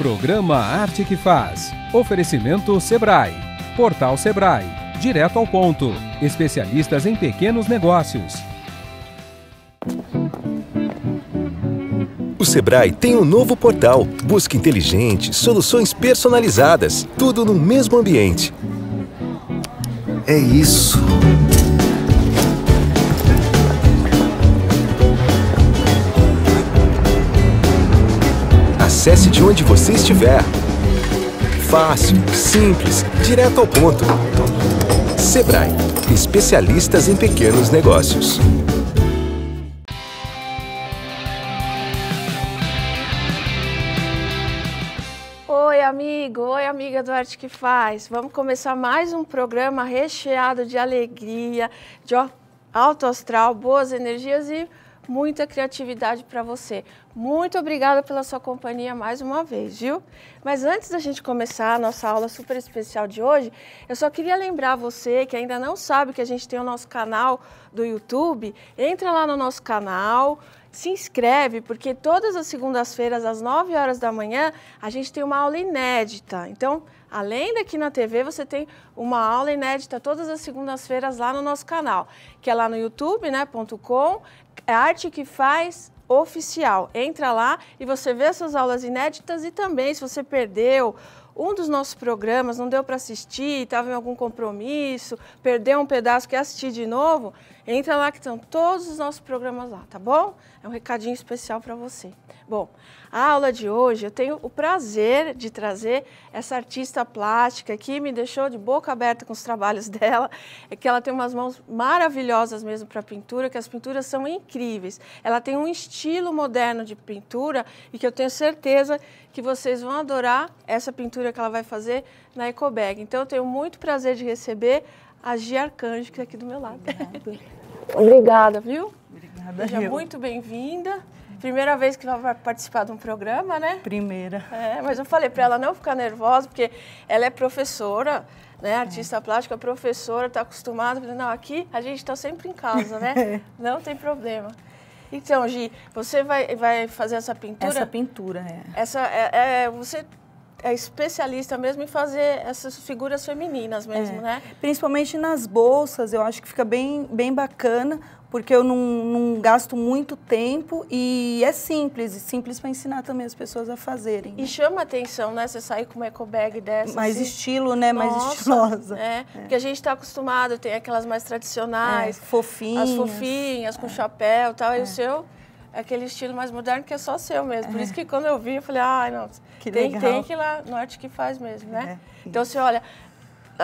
Programa Arte que Faz. Oferecimento Sebrae. Portal Sebrae. Direto ao ponto. Especialistas em pequenos negócios. O Sebrae tem um novo portal. Busca inteligente, soluções personalizadas, tudo no mesmo ambiente. É isso. acesse de onde você estiver. Fácil, simples, direto ao ponto. Sebrae, especialistas em pequenos negócios. Oi, amigo! Oi, amiga do Arte que Faz! Vamos começar mais um programa recheado de alegria, de alto astral, boas energias e muita criatividade para você. Muito obrigada pela sua companhia mais uma vez, viu? Mas antes da gente começar a nossa aula super especial de hoje, eu só queria lembrar você que ainda não sabe que a gente tem o nosso canal do YouTube, entra lá no nosso canal, se inscreve, porque todas as segundas-feiras, às 9 horas da manhã, a gente tem uma aula inédita. Então, além daqui na TV, você tem uma aula inédita todas as segundas-feiras lá no nosso canal, que é lá no youtube.com, né, é arte que faz oficial. Entra lá e você vê essas aulas inéditas e também se você perdeu um dos nossos programas não deu para assistir, estava em algum compromisso, perdeu um pedaço, quer assistir de novo, entra lá que estão todos os nossos programas lá, tá bom? É um recadinho especial para você. Bom, a aula de hoje eu tenho o prazer de trazer essa artista plástica que me deixou de boca aberta com os trabalhos dela, é que ela tem umas mãos maravilhosas mesmo para pintura, que as pinturas são incríveis. Ela tem um estilo moderno de pintura e que eu tenho certeza que vocês vão adorar essa pintura que ela vai fazer na Ecobag. Então, eu tenho muito prazer de receber a Gia Arcanjo, que está é aqui do meu lado. Obrigada, viu? Obrigada, Seja eu. muito bem-vinda. Primeira vez que ela vai participar de um programa, né? Primeira. É, mas eu falei para ela não ficar nervosa, porque ela é professora, né? Artista é. plástica, professora, está acostumada. Não, aqui a gente está sempre em casa, né? É. não tem problema. Então, Gi, você vai, vai fazer essa pintura? Essa pintura, é. Essa, é, é você é especialista mesmo em fazer essas figuras femininas mesmo, é. né? Principalmente nas bolsas, eu acho que fica bem, bem bacana, porque eu não, não, gasto muito tempo e é simples, simples para ensinar também as pessoas a fazerem. Né? E chama atenção, né? Você sair com uma eco bag dessa. Mais assim. estilo, né? Nossa, mais estilosa. É, é. Porque a gente está acostumado, tem aquelas mais tradicionais. É, fofinhas. As fofinhas, com é. chapéu e tal. E o é. seu aquele estilo mais moderno que é só seu mesmo. Por é. isso que quando eu vi, eu falei, ah, não, que tem, legal. tem que ir lá no Arte que faz mesmo, né? É. Então você olha,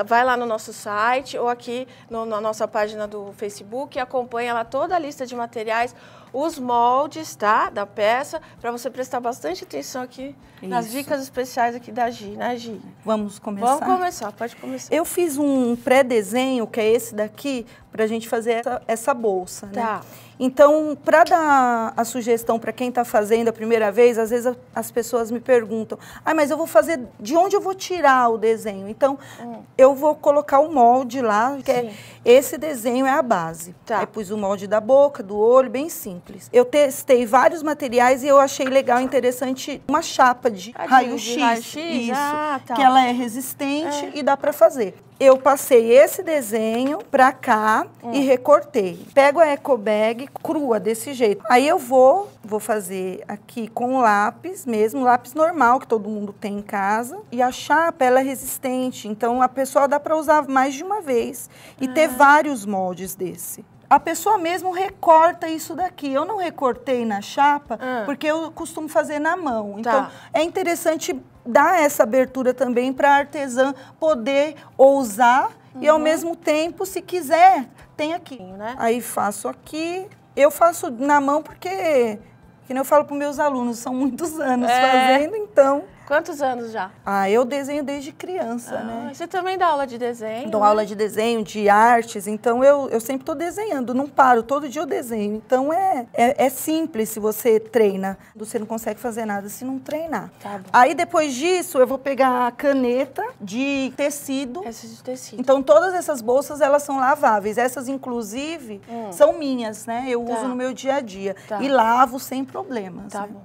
vai lá no nosso site ou aqui no, na nossa página do Facebook e acompanha lá toda a lista de materiais, os moldes, tá? Da peça, para você prestar bastante atenção aqui Isso. nas dicas especiais aqui da Gi, né, Gi. Vamos começar? Vamos começar, pode começar. Eu fiz um pré-desenho, que é esse daqui, para a gente fazer essa, essa bolsa, tá. né? Tá. Então, para dar a sugestão para quem está fazendo a primeira vez, às vezes as pessoas me perguntam: ah, mas eu vou fazer, de onde eu vou tirar o desenho? Então, hum. eu vou colocar o molde lá, que é, esse desenho é a base. Tá. Aí pus o molde da boca, do olho, bem simples. Eu testei vários materiais e eu achei legal, interessante, uma chapa de raio-x. Raio Isso. Ah, tá. Que ela é resistente é. e dá para fazer eu passei esse desenho pra cá hum. e recortei. Pego a eco bag crua desse jeito. Aí eu vou, vou fazer aqui com lápis mesmo, lápis normal que todo mundo tem em casa. E a chapa, ela é resistente, então a pessoa dá para usar mais de uma vez e ah. ter vários moldes desse a pessoa mesmo recorta isso daqui. Eu não recortei na chapa, hum. porque eu costumo fazer na mão. Tá. Então, é interessante dar essa abertura também para a artesã poder ousar uhum. e, ao uhum. mesmo tempo, se quiser, tem aqui. Né? Aí faço aqui. Eu faço na mão porque, que eu falo para meus alunos, são muitos anos é. fazendo, então... Quantos anos já? Ah, eu desenho desde criança, né? ah, né? Você também dá aula de desenho? Dou né? aula de desenho, de artes, então eu, eu sempre estou desenhando, não paro, todo dia eu desenho. Então é, é, é, simples se você treina, você não consegue fazer nada se não treinar. Tá bom. Aí depois disso eu vou pegar a caneta de tecido. Essa de tecido. Então todas essas bolsas elas são laváveis, essas inclusive hum. são minhas, né? Eu tá. uso no meu dia a dia tá. e lavo sem problemas. Tá né? bom.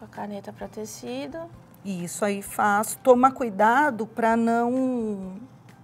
A caneta para tecido. E isso aí faz. Toma cuidado para não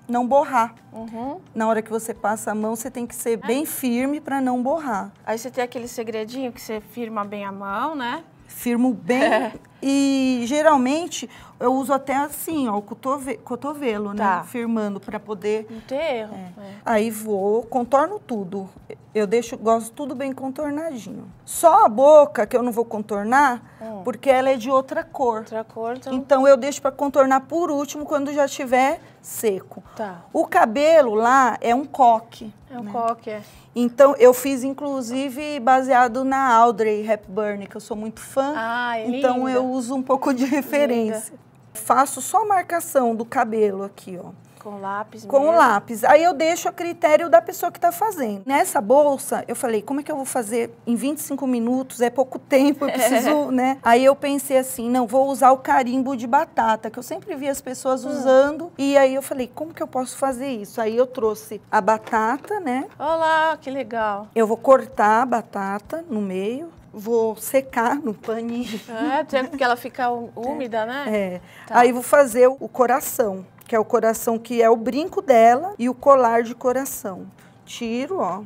não borrar. Uhum. Na hora que você passa a mão, você tem que ser bem firme para não borrar. Aí você tem aquele segredinho que você firma bem a mão, né? Firmo bem. E geralmente eu uso até assim, ó, o cotove cotovelo, né, tá. né? Firmando para poder. Não ter erro. É. É. Aí vou, contorno tudo. Eu deixo, gosto tudo bem contornadinho. Só a boca que eu não vou contornar, hum. porque ela é de outra cor. Outra cor, então. Então eu deixo para contornar por último quando já estiver seco. Tá. O cabelo lá é um coque. É um né? coque, é. Então, eu fiz, inclusive, baseado na Audrey Hepburn, que eu sou muito fã. Ah, é então, linda. eu uso um pouco de referência. Linda faço só a marcação do cabelo aqui, ó. Com lápis Com mesmo. lápis. Aí eu deixo a critério da pessoa que está fazendo. Nessa bolsa, eu falei, como é que eu vou fazer em 25 minutos? É pouco tempo, eu preciso, né? Aí eu pensei assim, não, vou usar o carimbo de batata, que eu sempre vi as pessoas hum. usando. E aí eu falei, como que eu posso fazer isso? Aí eu trouxe a batata, né? Olá, que legal. Eu vou cortar a batata no meio vou secar no paninho. É, é porque ela fica úmida, né? É. Tá. Aí vou fazer o coração, que é o coração que é o brinco dela e o colar de coração. Tiro, ó,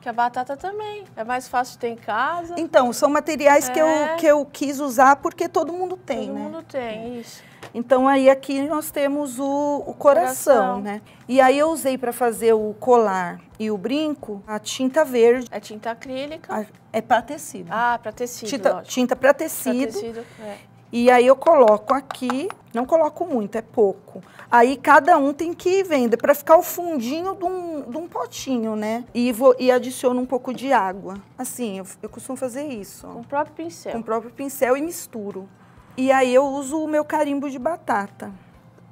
que a batata também. É mais fácil ter em casa. Então, são materiais é. que, eu, é. que eu quis usar porque todo mundo tem, todo né? Todo mundo tem, isso. Então, aí aqui nós temos o, o coração, coração, né? E aí eu usei para fazer o colar e o brinco a tinta verde. É tinta acrílica? A, é para tecido. Ah, para tecido, Tinta, para tecido. Pra tecido é. E aí eu coloco aqui, não coloco muito, é pouco. Aí cada um tem que vender é para ficar o fundinho de um, de um potinho, né? E, vou, e adiciono um pouco de água. Assim, eu, eu costumo fazer isso. Com o próprio pincel. Com o próprio pincel e misturo. E aí eu uso o meu carimbo de batata.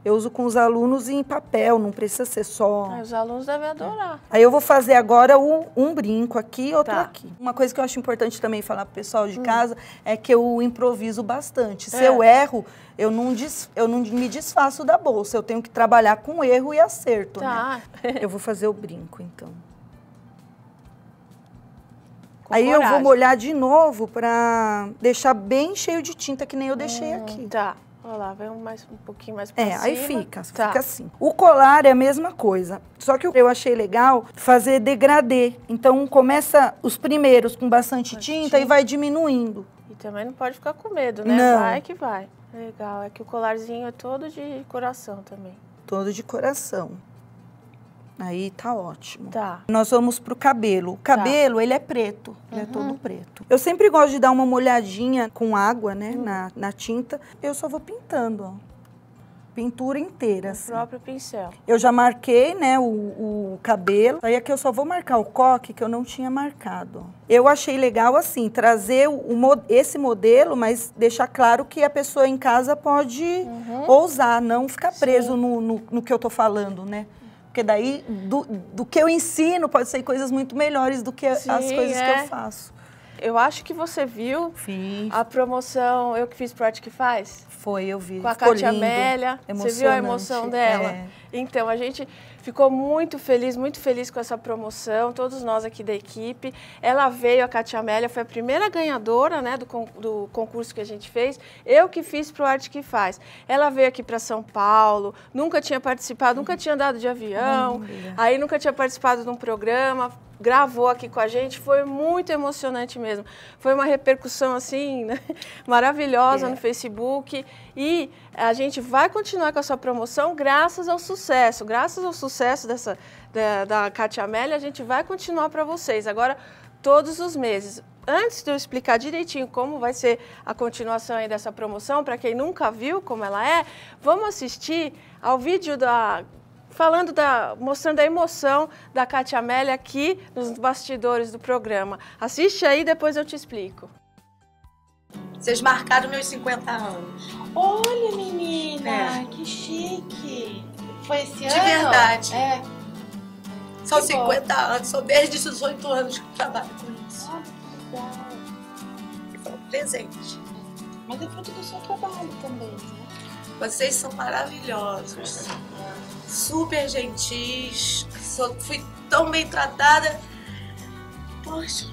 Eu uso com os alunos em papel, não precisa ser só. Ah, os alunos devem adorar. Aí eu vou fazer agora um, um brinco aqui e outro tá. aqui. Uma coisa que eu acho importante também falar pro pessoal de hum. casa é que eu improviso bastante. Se é. eu erro, eu não, des, eu não me desfaço da bolsa. Eu tenho que trabalhar com erro e acerto. Né? Tá. Né? Eu vou fazer o brinco, então. Com Aí coragem. eu vou molhar de novo para deixar bem cheio de tinta, que nem eu deixei hum, aqui. Tá olá vem mais, um pouquinho mais pra É, cima. aí fica, tá. fica assim. O colar é a mesma coisa, só que eu achei legal fazer degradê. Então começa os primeiros com bastante tinta, tinta, e vai diminuindo. E também não pode ficar com medo, né? Não. Vai que vai. Legal, é que o colarzinho é todo de coração também. Todo de coração. Aí tá ótimo. Tá. Nós vamos pro cabelo. O tá. cabelo, tá. ele é preto. Uhum. Ele uhum. é todo preto. Eu sempre gosto de dar uma molhadinha com água, né? Uhum. Na, na tinta. Eu só vou pintando, ó pintura inteira. O assim. próprio pincel. Eu já marquei, né, o, o, cabelo. Aí aqui eu só vou marcar o coque que eu não tinha marcado. Eu achei legal, assim, trazer o, o esse modelo, mas deixar claro que a pessoa em casa pode uhum. ousar, não ficar preso no, no, no, que eu tô falando, né? Porque daí, do, do que eu ensino, pode sair coisas muito melhores do que Sim, as coisas é. que eu é. faço. Eu acho que você viu Sim. a promoção Eu Que Fiz Pro Arte Que Faz? Foi, eu vi. Com a Ficou Cátia lindo, Amélia. Você viu a emoção dela? É. Então, a gente ficou muito feliz, muito feliz com essa promoção, todos nós aqui da equipe. Ela veio, a Katia Amélia, foi a primeira ganhadora né, do, do concurso que a gente fez, eu que fiz para o Arte que Faz. Ela veio aqui para São Paulo, nunca tinha participado, nunca tinha andado de avião, aí nunca tinha participado de um programa, gravou aqui com a gente. Foi muito emocionante mesmo. Foi uma repercussão assim né? maravilhosa é. no Facebook e a gente vai continuar com a sua promoção graças ao sucesso, graças ao sucesso dessa da, da Cátia Amélia, a gente vai continuar para vocês. Agora todos os meses. Antes de eu explicar direitinho como vai ser a continuação aí dessa promoção, para quem nunca viu como ela é, vamos assistir ao vídeo da falando da, mostrando a emoção da Cátia Amélia aqui nos bastidores do programa. Assiste aí, depois eu te explico. Vocês marcaram meus 50 anos. Olha, menina, é. que chique. Foi esse De ano? De verdade. É. São que 50 bom. anos, são desde 18 anos que eu trabalho com isso. Olha que legal. E foi um presente. Mas é fruto do seu trabalho também, né? Vocês são maravilhosos. É super gentis, fui tão bem tratada. Poxa.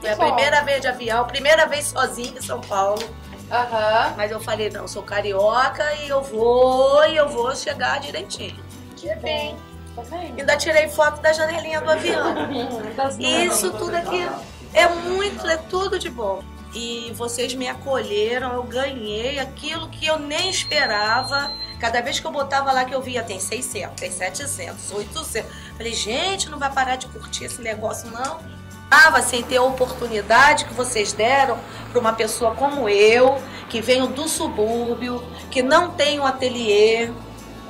Foi a primeira vez de avião, primeira vez sozinha em São Paulo. Uhum. Mas eu falei, não, sou carioca e eu vou, e eu vou chegar direitinho. Que bem. Tá Ainda tirei foto da janelinha do avião. Isso tudo aqui é muito, é tudo de bom. E vocês me acolheram, eu ganhei aquilo que eu nem esperava. Cada vez que eu botava lá que eu via, tem 600, tem 700, 800. Falei, gente, não vai parar de curtir esse negócio, não. Tava sem ter a oportunidade que vocês deram para uma pessoa como eu, que venho do subúrbio, que não tem um ateliê,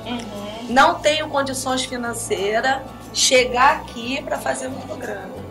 uhum. não tenho condições financeiras, chegar aqui para fazer um programa.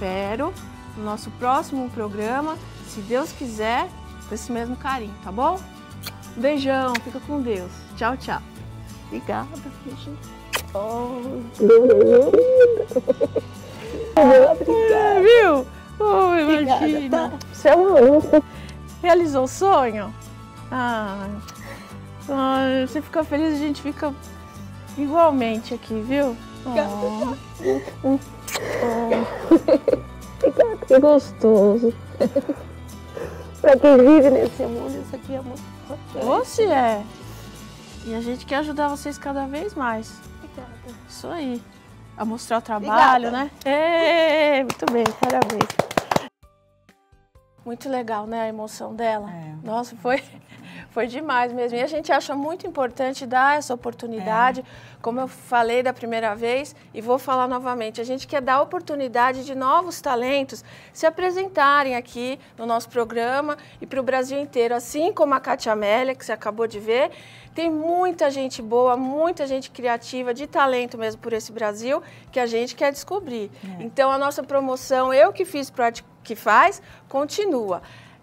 espero no nosso próximo programa, se Deus quiser, com esse mesmo carinho, tá bom? Beijão, fica com Deus. Tchau, tchau. Obrigada, gente. Oh, Viu? Oh, imagina. tá? Você é Realizou o sonho? Ah, ah, você fica feliz, a gente fica igualmente aqui, viu? Obrigada. Oh. que gostoso. pra quem vive nesse mundo, isso aqui é muito importante. Você é. E a gente quer ajudar vocês cada vez mais. Obrigada. Isso aí. A mostrar o trabalho, Obrigada. né? Ei, é, muito bem, parabéns. Muito legal, né? A emoção dela. É. Nossa, foi. Foi demais mesmo. E a gente acha muito importante dar essa oportunidade, é. como eu falei da primeira vez e vou falar novamente. A gente quer dar oportunidade de novos talentos se apresentarem aqui no nosso programa e para o Brasil inteiro. Assim como a Cátia Amélia, que você acabou de ver, tem muita gente boa, muita gente criativa, de talento mesmo por esse Brasil, que a gente quer descobrir. É. Então, a nossa promoção, eu que fiz para que faz, continua.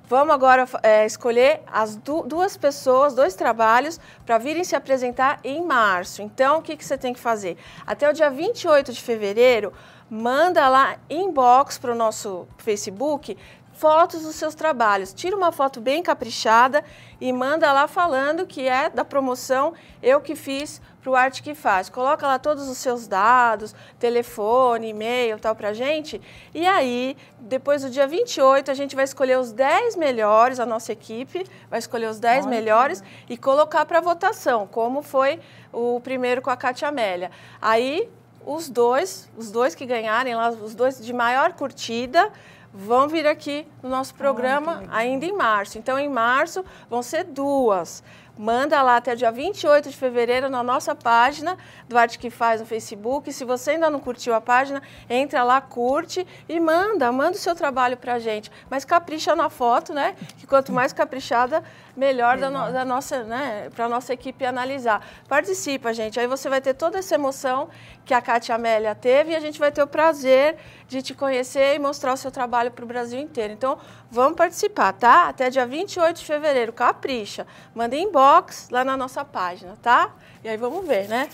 Vamos agora é, escolher as du duas pessoas, dois trabalhos, para virem se apresentar em março. Então, o que, que você tem que fazer? Até o dia 28 de fevereiro, manda lá inbox para o nosso Facebook fotos dos seus trabalhos. Tira uma foto bem caprichada e manda lá falando que é da promoção Eu Que Fiz para o Arte que Faz. Coloca lá todos os seus dados, telefone, e-mail, tal para gente. E aí, depois do dia 28, a gente vai escolher os 10 melhores, a nossa equipe vai escolher os 10 Olha. melhores e colocar para votação, como foi o primeiro com a Cátia Amélia. Aí, os dois, os dois que ganharem lá, os dois de maior curtida, vão vir aqui no nosso programa ainda em março. Então, em março, vão ser duas. Manda lá até dia 28 de fevereiro na nossa página do Arte que Faz no Facebook. Se você ainda não curtiu a página, entra lá, curte e manda, manda o seu trabalho pra gente. Mas capricha na foto, né? Que quanto mais caprichada, melhor da, no, da, nossa, né? Pra nossa equipe analisar. Participa, gente. Aí você vai ter toda essa emoção que a Cátia Amélia teve e a gente vai ter o prazer de te conhecer e mostrar o seu trabalho para o Brasil inteiro. Então, vamos participar, tá? Até dia 28 de fevereiro, capricha. Manda inbox lá na nossa página, tá? E aí vamos ver, né?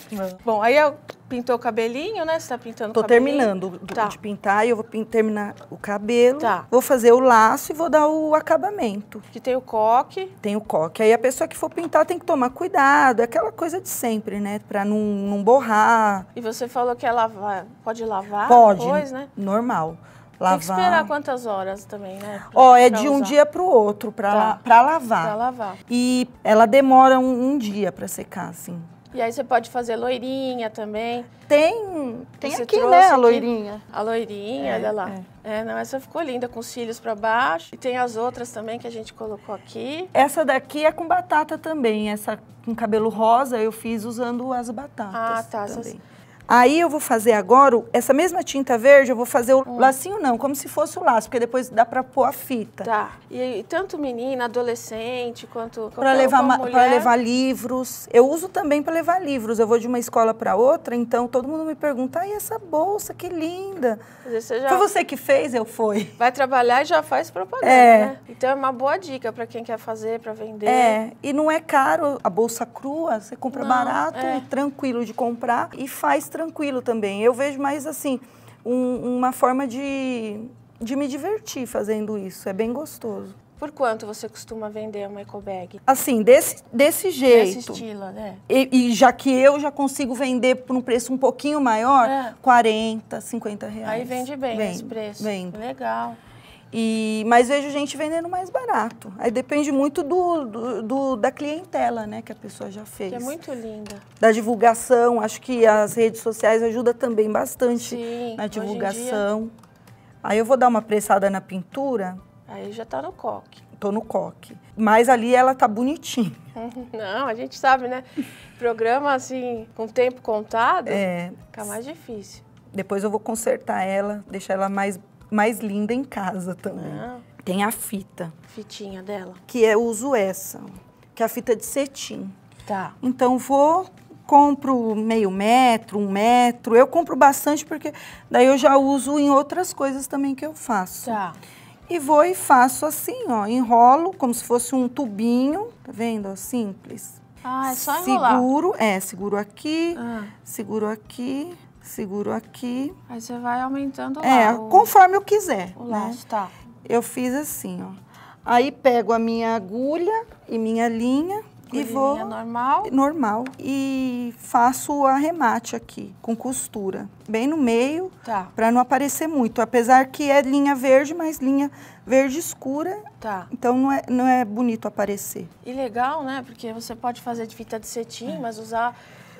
Bom, aí eu pintou o cabelinho, né? Você tá pintando Tô o cabelinho. terminando tá. de pintar e eu vou terminar o cabelo. Tá. Vou fazer o laço e vou dar o acabamento. Que tem o coque. Tem o coque. Aí a pessoa que for pintar tem que tomar cuidado, é aquela coisa de sempre, né? Pra não, não borrar. E você falou que é lavar, pode lavar pode, depois, né? Normal. Lavar. Tem que esperar quantas horas também, né? Ó, é de usar. um dia para o outro para tá. Pra lavar. Para lavar. E ela demora um, um dia para secar, assim. E aí você pode fazer loirinha também. Tem, tem aqui, né, a loirinha. Aqui. A loirinha, é, olha lá. É. é. não, essa ficou linda, com os cílios para baixo. E tem as outras também que a gente colocou aqui. Essa daqui é com batata também, essa com cabelo rosa eu fiz usando as batatas Ah, tá, também. Essas... Aí eu vou fazer agora, essa mesma tinta verde, eu vou fazer o hum. lacinho não, como se fosse o laço, porque depois dá pra pôr a fita. Tá. E, tanto menina, adolescente, quanto para levar Para levar livros. Eu uso também para levar livros. Eu vou de uma escola para outra, então todo mundo me pergunta, ai, essa bolsa, que linda. Você já... Foi você que fez? Eu fui. Vai trabalhar e já faz propaganda, é. né? Então é uma boa dica para quem quer fazer, para vender. É, e não é caro. A bolsa crua, você compra não, barato é. e tranquilo de comprar e faz tranquilo também. Eu vejo mais assim, um, uma forma de, de me divertir fazendo isso. É bem gostoso. Por quanto você costuma vender uma eco bag? Assim, desse, desse jeito. Desse estilo, né? E, e, já que eu já consigo vender por um preço um pouquinho maior, é. 40, 50 reais. Aí vende bem vendo, esse preço. Legal. E, mas vejo gente vendendo mais barato. Aí depende muito do, do, do, da clientela, né, que a pessoa já fez. Que é muito linda. Da divulgação, acho que as redes sociais ajudam também bastante Sim, na divulgação. Aí eu vou dar uma pressada na pintura. Aí já tá no coque. Tô no coque. Mas ali ela tá bonitinha. Não, a gente sabe, né? Programa assim, com tempo contado, é, fica mais difícil. Depois eu vou consertar ela, deixar ela mais mais linda em casa também. Ah. Tem a fita. Fitinha dela. Que eu uso essa, que é a fita de cetim. Tá. Então vou, compro meio metro, um metro. Eu compro bastante porque daí eu já uso em outras coisas também que eu faço. Tá. E vou e faço assim, ó, enrolo como se fosse um tubinho, tá vendo? Ó, simples. Ah, é só enrolar. Seguro, é, seguro aqui, ah. seguro aqui, seguro aqui. Aí você vai aumentando lá. É, o... conforme eu quiser. O laço, né? tá. Eu fiz assim, ó. Aí pego a minha agulha e minha linha e vou normal, normal e faço o arremate aqui com costura, bem no meio, tá. para não aparecer muito, apesar que é linha verde, mas linha verde escura. Tá. Então não é, não é bonito aparecer. E legal, né? Porque você pode fazer de fita de cetim, é. mas usar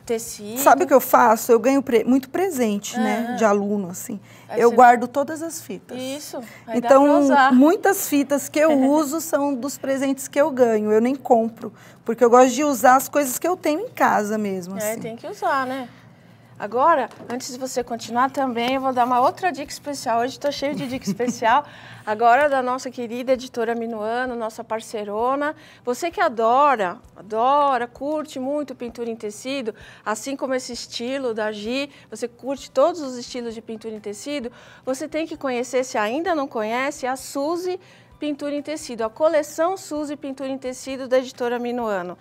tecido. Sabe o que eu faço? Eu ganho pre muito presente, né? De aluno, assim. Aí eu você... guardo todas as fitas. Isso. Vai então, muitas fitas que eu uso são dos presentes que eu ganho. Eu nem compro. Porque eu gosto de usar as coisas que eu tenho em casa mesmo. É, assim. tem que usar, né? Agora, antes de você continuar também, eu vou dar uma outra dica especial. Hoje estou cheio de dica especial. Agora da nossa querida editora Minuano, nossa parceirona. Você que adora, adora, curte muito pintura em tecido, assim como esse estilo da Gi, você curte todos os estilos de pintura em tecido, você tem que conhecer, se ainda não conhece, a Suzy Pintura em Tecido, a coleção Suzy Pintura em Tecido da editora Minuano.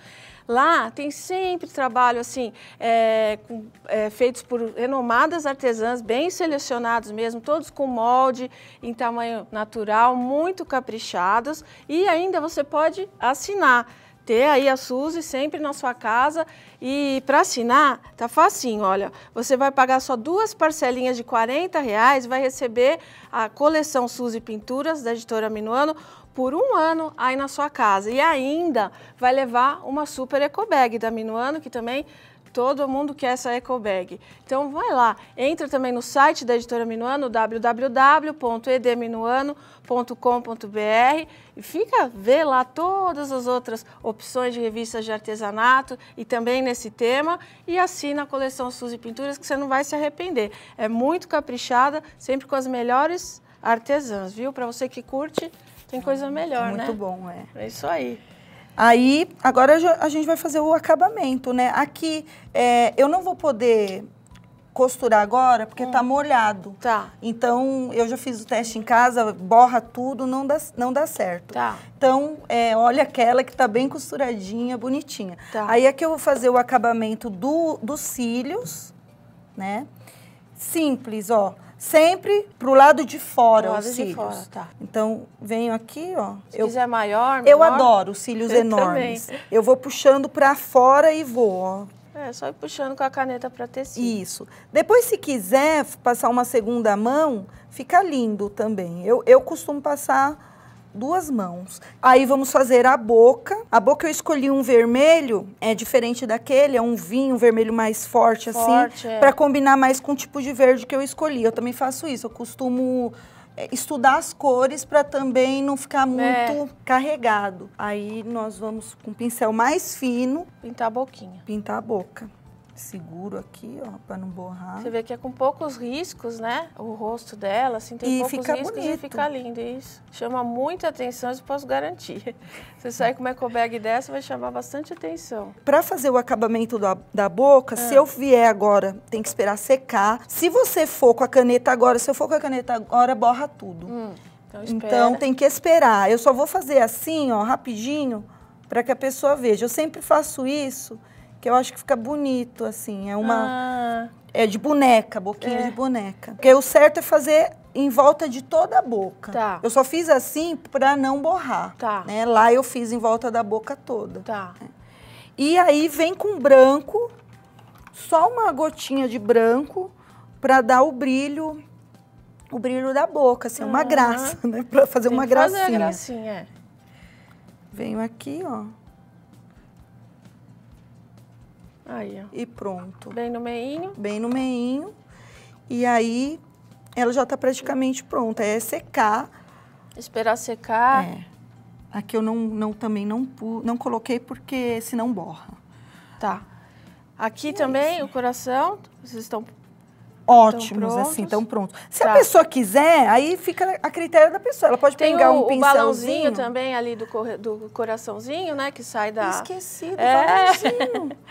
Lá tem sempre trabalho assim é, com, é, feitos por renomadas artesãs, bem selecionados mesmo, todos com molde em tamanho natural, muito caprichados e ainda você pode assinar ter aí a Suzy sempre na sua casa e para assinar tá facinho, olha, você vai pagar só duas parcelinhas de 40 reais, vai receber a coleção Suzy Pinturas da editora Minuano, por um ano aí na sua casa. E ainda vai levar uma super eco bag da Minuano, que também todo mundo quer essa eco bag. Então vai lá, entra também no site da Editora Minuano, www.edminuano.com.br e fica, vê lá todas as outras opções de revistas de artesanato e também nesse tema e assina a coleção Suzy Pinturas que você não vai se arrepender. É muito caprichada, sempre com as melhores artesãs, viu? Para você que curte tem coisa melhor, Muito né? Muito bom, é. É isso aí. Aí, agora a gente vai fazer o acabamento, né? Aqui, é, eu não vou poder costurar agora porque tá hum. tá molhado. Tá. Então, eu já fiz o teste em casa, borra tudo, não dá, não dá certo. Tá. Então, é, olha aquela que tá bem costuradinha, bonitinha. Tá. Aí aqui eu vou fazer o acabamento do, dos cílios, né? Simples, ó sempre pro lado de fora lado os cílios. De fora, tá. Então, venho aqui, ó. Se eu, quiser maior, menor, Eu adoro cílios eu enormes. Também. Eu vou puxando para fora e vou, ó. É, só ir puxando com a caneta para tecido. Isso. Depois, se quiser passar uma segunda mão, fica lindo também. Eu, eu costumo passar duas mãos. Aí vamos fazer a boca. A boca eu escolhi um vermelho, é diferente daquele, é um vinho, um vermelho mais forte, assim, forte assim, é. para combinar mais com o tipo de verde que eu escolhi. Eu também faço isso, eu costumo é, estudar as cores para também não ficar é. muito é. carregado. Aí nós vamos com um pincel mais fino pintar a boquinha. Pintar a boca seguro aqui, ó, para não borrar. Você vê que é com poucos riscos, né? O rosto dela, assim, tem e poucos fica riscos bonito. e fica lindo. isso chama muita atenção, eu posso garantir. Você sair com uma eco bag dessa, vai chamar bastante atenção. Para fazer o acabamento da, da boca, é. se ah. eu vier agora, tem que esperar secar. Se você for com a caneta agora, se eu for com a caneta agora, borra tudo. Hum, então, então tem que esperar. Eu só vou fazer assim, ó, rapidinho, para que a pessoa veja. Eu sempre faço isso que eu acho que fica bonito, assim. É uma. Ah. É de boneca, boquinha é. de boneca. Porque o certo é fazer em volta de toda a boca. Tá. Eu só fiz assim para não borrar. Tá. Né? Lá eu fiz em volta da boca toda. Tá. É. E aí vem com branco, só uma gotinha de branco para dar o brilho, o brilho da boca, assim, uhum. uma ah. graça, né? Para fazer Tem uma gracinha. Fazer uma gracinha. Venho aqui, ó. Aí, ó. E pronto. Bem no meinho. Bem no meinho. E aí, ela já tá praticamente pronta. É secar. Esperar secar. É. Aqui eu não, não também não, não coloquei porque senão borra. Tá. Aqui é também o coração, vocês estão ótimos, estão assim, estão prontos. Se tá. a pessoa quiser, aí fica a critério da pessoa. Ela pode Tem pegar o, um pincelzinho. Tem o balãozinho também ali do, do coraçãozinho, né, que sai da... Esqueci do é. balãozinho.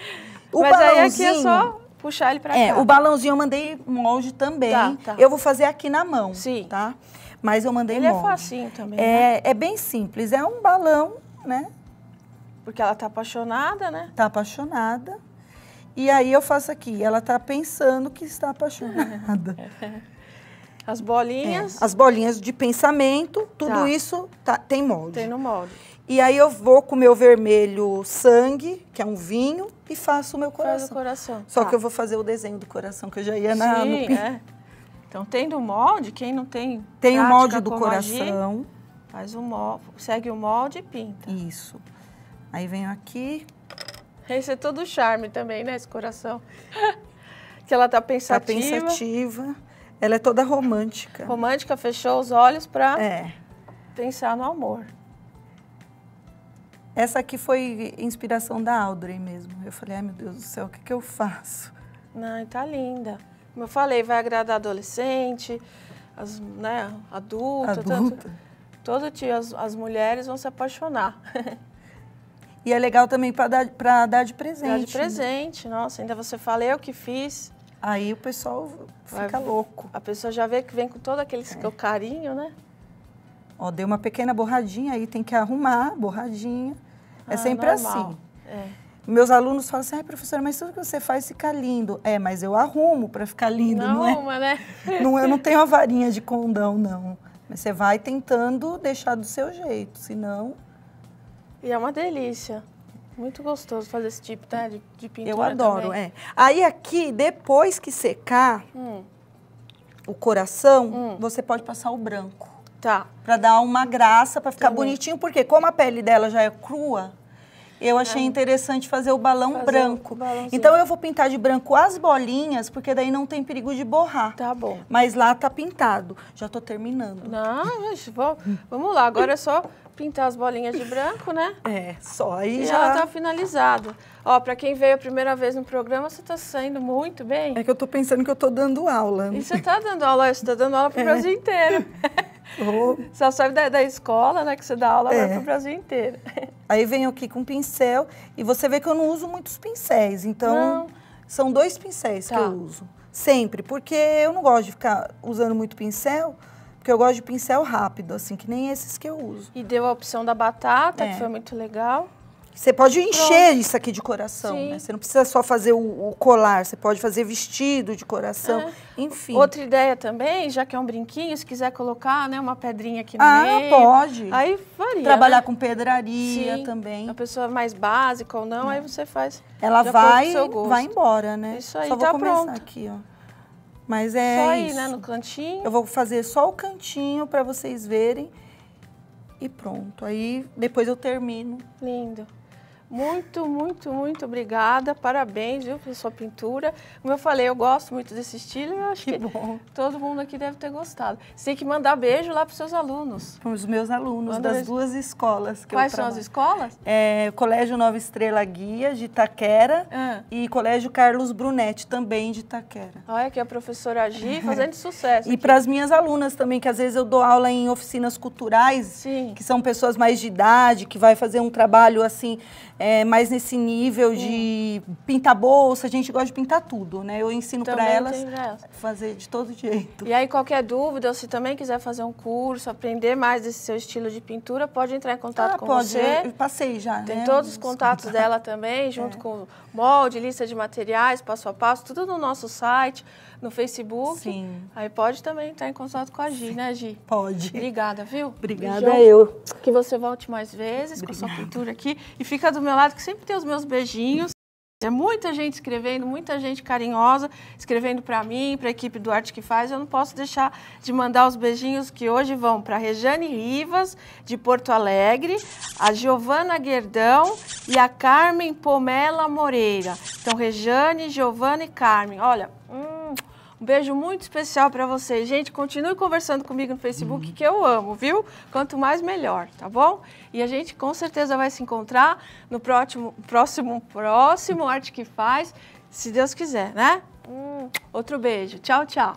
O Mas balãozinho... aí aqui é só puxar ele para é, cá. O balãozinho eu mandei molde também. Tá, tá. Eu vou fazer aqui na mão, Sim. tá? Mas eu mandei ele é molde. Ele é facinho também, é, né? é bem simples, é um balão, né? Porque ela tá apaixonada, né? Tá apaixonada. E aí eu faço aqui, ela tá pensando que está apaixonada. As bolinhas. É, as bolinhas de pensamento, tudo tá. isso tá, tem molde. Tem no molde. E aí eu vou com o meu vermelho sangue, que é um vinho e faço o meu coração. Faz o coração. Só tá. que eu vou fazer o desenho do coração, que eu já ia na, Sim, no é. Então, tendo o molde, quem não tem. Tem o molde do coração. Agir, faz o molde, segue o molde e pinta. Isso. Aí venho aqui. Esse é todo charme também, né? Esse coração. que ela tá, tá pensativa. Tá pensativa. Ela é toda romântica. Romântica, fechou os olhos pra é. pensar no amor. Essa aqui foi inspiração da Audrey mesmo. Eu falei, ai meu Deus do céu, o que, que eu faço? Não, tá linda. Como eu falei, vai agradar adolescente, as, né, adulto, Adulta. Tanto, todo dia as, as mulheres vão se apaixonar. E é legal também para dar, pra dar de presente. Dar de presente, né? nossa, ainda você fala, eu que fiz. Aí o pessoal fica Vai, louco. A pessoa já vê que vem com todo aquele é. carinho, né? Ó, deu uma pequena borradinha aí, tem que arrumar, borradinha. É ah, sempre normal. assim. É. Meus alunos falam assim, professora, mas tudo que você faz fica lindo. É, mas eu arrumo para ficar lindo, não, não é? arruma, é? né? Não, eu não tenho a varinha de condão, não. Mas você vai tentando deixar do seu jeito, senão... E é uma delícia. Muito gostoso fazer esse tipo tá? de, de pintura Eu adoro, também. é. Aí aqui, depois que secar hum. o coração, hum. você pode passar o branco. Tá. Pra dar uma graça, para ficar bonitinho, porque como a pele dela já é crua, eu achei é. interessante fazer o balão fazer branco. Um então eu vou pintar de branco as bolinhas, porque daí não tem perigo de borrar. Tá bom. Mas lá tá pintado. Já tô terminando. Não, gente, vamos lá. Agora é só pintar as bolinhas de branco, né? É, só aí e já... ela tá finalizado. Ó, pra quem veio a primeira vez no programa, você tá saindo muito bem. É que eu tô pensando que eu tô dando aula. E você tá dando aula, você tá dando aula pro é. Brasil inteiro. Oh. Só serve da, da, escola, né? Que você dá aula é. para o Brasil inteiro. Aí venho aqui com pincel e você vê que eu não uso muitos pincéis. Então, não. são dois pincéis tá. que eu uso. Sempre, porque eu não gosto de ficar usando muito pincel, porque eu gosto de pincel rápido, assim, que nem esses que eu uso. E deu a opção da batata, é. que foi muito legal. Você pode encher Pronto. isso aqui de coração, né? Você não precisa só fazer o, o, colar, você pode fazer vestido de coração, é. enfim. Outra ideia também, já que é um brinquinho, se quiser colocar, né, uma pedrinha aqui no ah, meio. Ah, pode. Aí varia, Trabalhar né? com pedraria Sim. também. A pessoa mais básica ou não, é. aí você faz. Ela vai, vai embora, né? Isso aí, só vou tá começar pronto. aqui, ó. Mas é Só aí, né, no cantinho. Eu vou fazer só o cantinho para vocês verem. E pronto. Aí depois eu termino. Lindo. Muito, muito, muito obrigada. Parabéns, viu, pela sua pintura. Como eu falei, eu gosto muito desse estilo e acho que, que bom. todo mundo aqui deve ter gostado. Você tem que mandar beijo lá para os seus alunos. Para os meus alunos Manda das beijo. duas escolas que Quais são as escolas? É, Colégio Nova Estrela Guia, de Itaquera, ah. e Colégio Carlos Brunetti, também de Itaquera. Olha aqui a professora Gi fazendo sucesso. e para as minhas alunas também, que às vezes eu dou aula em oficinas culturais, Sim. que são pessoas mais de idade, que vai fazer um trabalho assim é, mais nesse nível de pintar bolsa, a gente gosta de pintar tudo, né? Eu ensino para elas fazer de todo jeito. E aí, qualquer dúvida, ou se também quiser fazer um curso, aprender mais desse seu estilo de pintura, pode entrar em contato ah, com pode. você. Pode, passei já, Tem né? todos os contatos dela também, junto é. com molde, lista de materiais, passo a passo, tudo no nosso site no Facebook. Sim. Aí pode também estar em contato com a Gi, né, Gi? Pode. Obrigada, viu? Obrigada Beijão. eu. Que você volte mais vezes Obrigada. com a sua pintura aqui. E fica do meu lado, que sempre tem os meus beijinhos. É muita gente escrevendo, muita gente carinhosa, escrevendo para mim, para a equipe do Arte que Faz. Eu não posso deixar de mandar os beijinhos que hoje vão para Rejane Rivas, de Porto Alegre, a Giovana Guerdão e a Carmen Pomela Moreira. Então, Rejane, Giovana e Carmen. Olha, hum, um beijo muito especial para vocês. Gente, continue conversando comigo no Facebook, uhum. que eu amo, viu? Quanto mais, melhor, tá bom? E a gente com certeza vai se encontrar no próximo, próximo, próximo Arte que Faz, se Deus quiser, né? Hum, outro beijo. Tchau, tchau.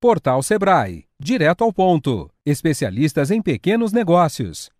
Portal Sebrae. Direto ao ponto. Especialistas em pequenos negócios.